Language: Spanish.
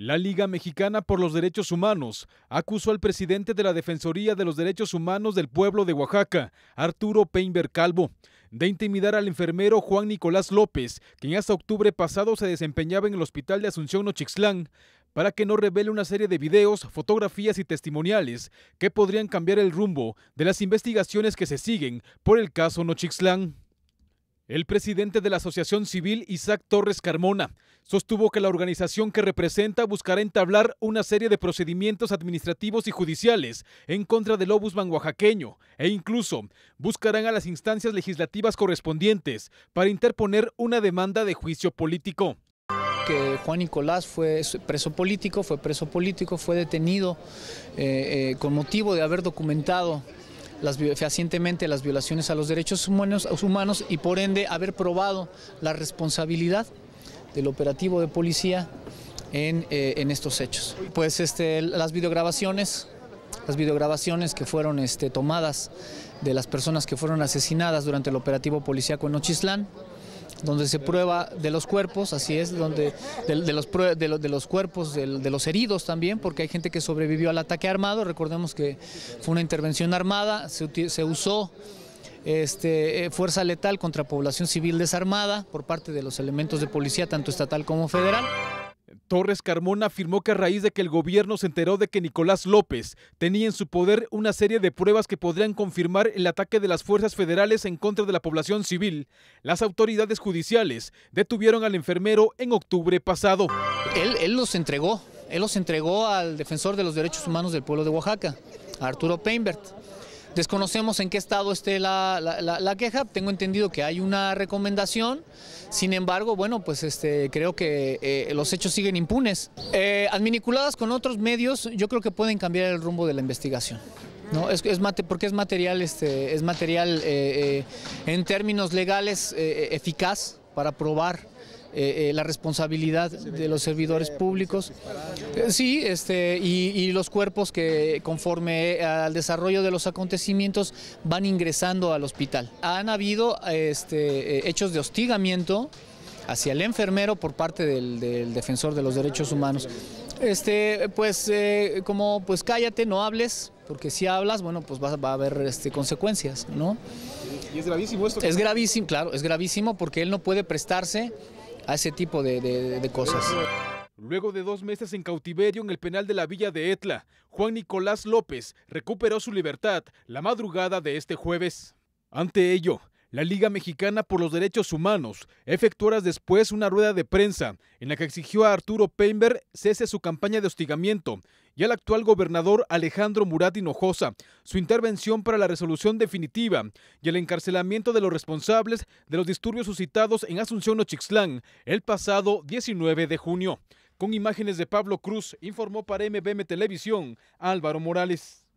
La Liga Mexicana por los Derechos Humanos acusó al presidente de la Defensoría de los Derechos Humanos del pueblo de Oaxaca, Arturo Peinberg Calvo, de intimidar al enfermero Juan Nicolás López, quien hasta octubre pasado se desempeñaba en el Hospital de Asunción Nochixtlán, para que no revele una serie de videos, fotografías y testimoniales que podrían cambiar el rumbo de las investigaciones que se siguen por el caso Nochixlán. El presidente de la Asociación Civil, Isaac Torres Carmona, sostuvo que la organización que representa buscará entablar una serie de procedimientos administrativos y judiciales en contra del obusman oaxaqueño e incluso buscarán a las instancias legislativas correspondientes para interponer una demanda de juicio político. Que Juan Nicolás fue preso político, fue preso político, fue detenido eh, eh, con motivo de haber documentado las, fehacientemente las violaciones a los derechos humanos, y por ende haber probado la responsabilidad del operativo de policía en, eh, estos hechos. Pues este, las videograbaciones, las videograbaciones que fueron este, tomadas de las personas que fueron asesinadas durante el operativo policíaco en Ochislán, donde se prueba de los cuerpos, así es, donde de, los, de, los cuerpos, de, los heridos también, porque hay gente que sobrevivió al ataque armado, recordemos que fue una intervención armada, se, se usó este, eh, fuerza letal contra población civil desarmada por parte de los elementos de policía, tanto estatal como federal. Torres Carmona afirmó que a raíz de que el gobierno se enteró de que Nicolás López tenía en su poder una serie de pruebas que podrían confirmar el ataque de las fuerzas federales en contra de la población civil, las autoridades judiciales detuvieron al enfermero en octubre pasado. Él, los entregó, él los entregó al defensor de los derechos humanos del pueblo de Oaxaca, Arturo Peinbert. Desconocemos en qué estado esté la, queja, tengo entendido que hay una recomendación, sin embargo, bueno, pues este, creo que eh, los hechos siguen impunes. Eh, adminiculadas con otros medios, yo creo que pueden cambiar el rumbo de la investigación. ¿no? Es, es mate, porque es material, este, es material eh, en términos legales eficaz para probar eh, eh, la responsabilidad de los servidores públicos. Eh, sí, este, y, los cuerpos que conforme al desarrollo de los acontecimientos van ingresando al hospital. Han habido este, hechos de hostigamiento hacia el enfermero por parte del, defensor de los derechos humanos. Este, pues como pues cállate, no hables, porque si hablas, bueno, pues va, a haber este, consecuencias, ¿no? Y es gravísimo esto. Es gravísimo, claro, es gravísimo porque él no puede prestarse a ese tipo de, cosas. Luego de dos meses en cautiverio en el penal de la villa de Etla, Juan Nicolás López recuperó su libertad la madrugada de este jueves. Ante ello, la Liga Mexicana por los Derechos Humanos efectuó horas después una rueda de prensa en la que exigió a Arturo Peinberg cese su campaña de hostigamiento y al actual gobernador Alejandro Murat Hinojosa, su intervención para la resolución definitiva y el encarcelamiento de los responsables de los disturbios suscitados en Asunción Ochixlán el pasado 19 de junio. Con imágenes de Pablo Cruz, informó para MBM Televisión Álvaro Morales.